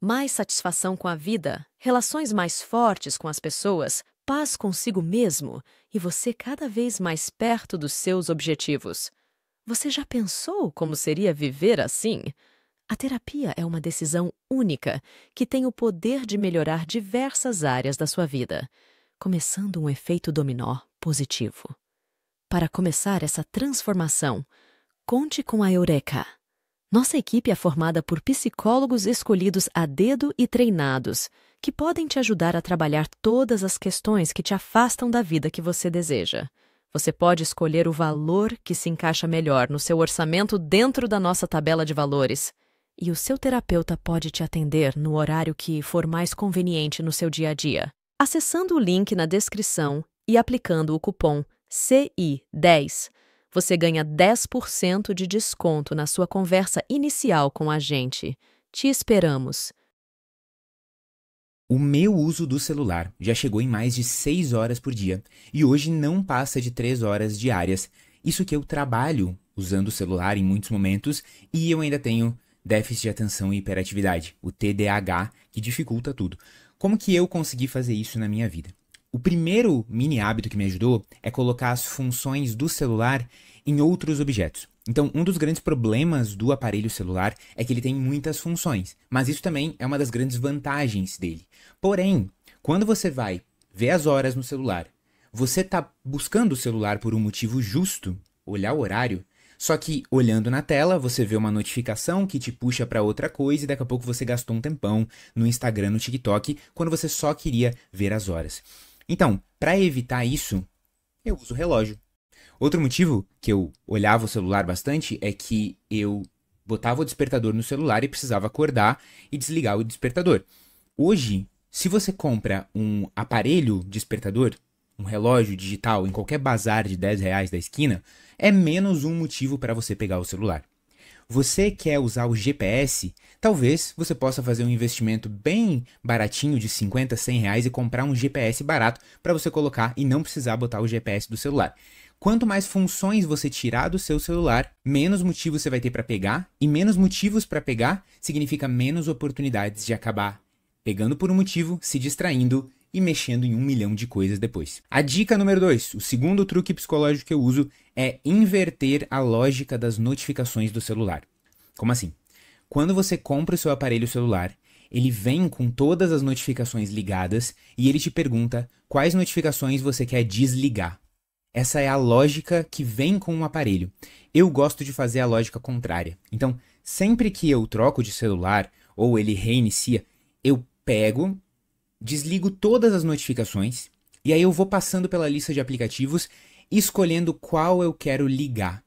mais satisfação com a vida, relações mais fortes com as pessoas, paz consigo mesmo e você cada vez mais perto dos seus objetivos. Você já pensou como seria viver assim? A terapia é uma decisão única que tem o poder de melhorar diversas áreas da sua vida, começando um efeito dominó positivo. Para começar essa transformação, conte com a Eureka! Nossa equipe é formada por psicólogos escolhidos a dedo e treinados, que podem te ajudar a trabalhar todas as questões que te afastam da vida que você deseja. Você pode escolher o valor que se encaixa melhor no seu orçamento dentro da nossa tabela de valores. E o seu terapeuta pode te atender no horário que for mais conveniente no seu dia a dia. Acessando o link na descrição e aplicando o cupom CI10, você ganha 10% de desconto na sua conversa inicial com a gente. Te esperamos! O meu uso do celular já chegou em mais de 6 horas por dia e hoje não passa de 3 horas diárias. Isso que eu trabalho usando o celular em muitos momentos e eu ainda tenho déficit de atenção e hiperatividade, o TDAH, que dificulta tudo. Como que eu consegui fazer isso na minha vida? O primeiro mini hábito que me ajudou é colocar as funções do celular em outros objetos. Então, um dos grandes problemas do aparelho celular é que ele tem muitas funções, mas isso também é uma das grandes vantagens dele. Porém, quando você vai ver as horas no celular, você está buscando o celular por um motivo justo, olhar o horário, só que olhando na tela, você vê uma notificação que te puxa para outra coisa e daqui a pouco você gastou um tempão no Instagram, no TikTok, quando você só queria ver as horas. Então, para evitar isso, eu uso relógio. Outro motivo que eu olhava o celular bastante é que eu botava o despertador no celular e precisava acordar e desligar o despertador. Hoje, se você compra um aparelho despertador, um relógio digital em qualquer bazar de 10 reais da esquina, é menos um motivo para você pegar o celular você quer usar o GPS, talvez você possa fazer um investimento bem baratinho de 50, 100 reais e comprar um GPS barato para você colocar e não precisar botar o GPS do celular. Quanto mais funções você tirar do seu celular, menos motivos você vai ter para pegar, e menos motivos para pegar significa menos oportunidades de acabar pegando por um motivo, se distraindo e mexendo em um milhão de coisas depois. A dica número 2, o segundo truque psicológico que eu uso é inverter a lógica das notificações do celular. Como assim? Quando você compra o seu aparelho celular, ele vem com todas as notificações ligadas e ele te pergunta quais notificações você quer desligar. Essa é a lógica que vem com o um aparelho. Eu gosto de fazer a lógica contrária. Então, sempre que eu troco de celular ou ele reinicia, eu pego desligo todas as notificações e aí eu vou passando pela lista de aplicativos, escolhendo qual eu quero ligar.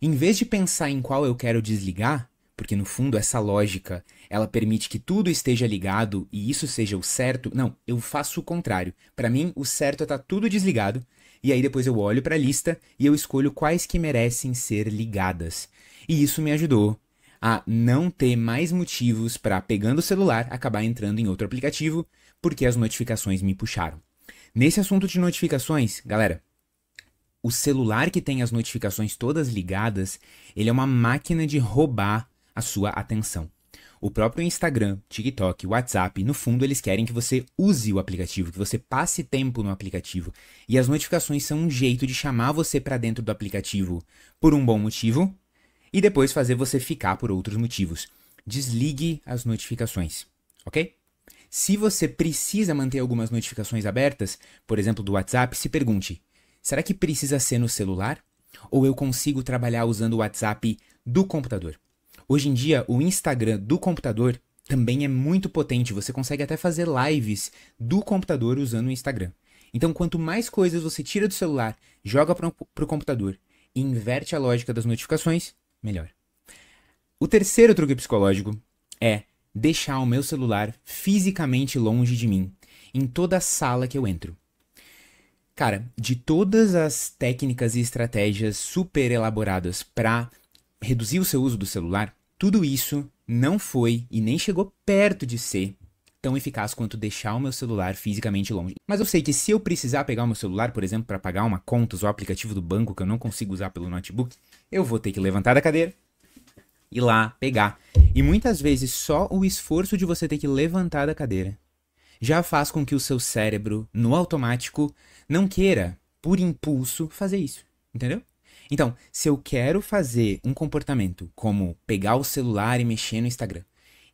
Em vez de pensar em qual eu quero desligar, porque no fundo essa lógica, ela permite que tudo esteja ligado e isso seja o certo. Não, eu faço o contrário. Para mim, o certo é estar tá tudo desligado e aí depois eu olho para a lista e eu escolho quais que merecem ser ligadas. E isso me ajudou a não ter mais motivos para, pegando o celular, acabar entrando em outro aplicativo, porque as notificações me puxaram. Nesse assunto de notificações, galera, o celular que tem as notificações todas ligadas, ele é uma máquina de roubar a sua atenção. O próprio Instagram, TikTok, WhatsApp, no fundo eles querem que você use o aplicativo, que você passe tempo no aplicativo. E as notificações são um jeito de chamar você para dentro do aplicativo por um bom motivo e depois fazer você ficar por outros motivos. Desligue as notificações, ok? Se você precisa manter algumas notificações abertas, por exemplo do WhatsApp, se pergunte: será que precisa ser no celular? Ou eu consigo trabalhar usando o WhatsApp do computador? Hoje em dia, o Instagram do computador também é muito potente. Você consegue até fazer lives do computador usando o Instagram. Então, quanto mais coisas você tira do celular, joga para o computador e inverte a lógica das notificações, melhor. O terceiro truque psicológico é deixar o meu celular fisicamente longe de mim, em toda a sala que eu entro. Cara, de todas as técnicas e estratégias super elaboradas para reduzir o seu uso do celular, tudo isso não foi e nem chegou perto de ser tão eficaz quanto deixar o meu celular fisicamente longe. Mas eu sei que se eu precisar pegar o meu celular, por exemplo, para pagar uma conta, ou o aplicativo do banco que eu não consigo usar pelo notebook, eu vou ter que levantar da cadeira, e lá, pegar. E muitas vezes só o esforço de você ter que levantar da cadeira já faz com que o seu cérebro, no automático, não queira, por impulso, fazer isso. Entendeu? Então, se eu quero fazer um comportamento como pegar o celular e mexer no Instagram,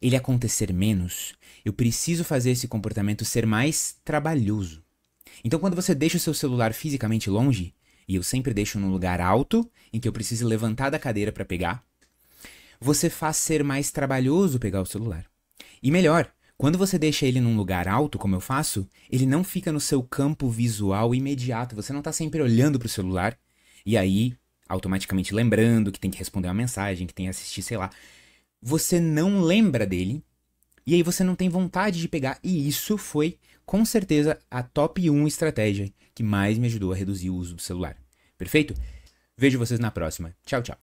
ele acontecer menos, eu preciso fazer esse comportamento ser mais trabalhoso. Então, quando você deixa o seu celular fisicamente longe, e eu sempre deixo num lugar alto, em que eu preciso levantar da cadeira para pegar, você faz ser mais trabalhoso pegar o celular. E melhor, quando você deixa ele num lugar alto, como eu faço, ele não fica no seu campo visual imediato, você não está sempre olhando para o celular e aí automaticamente lembrando que tem que responder uma mensagem, que tem que assistir, sei lá, você não lembra dele, e aí você não tem vontade de pegar, e isso foi com certeza a top 1 estratégia que mais me ajudou a reduzir o uso do celular. Perfeito? Vejo vocês na próxima. Tchau, tchau.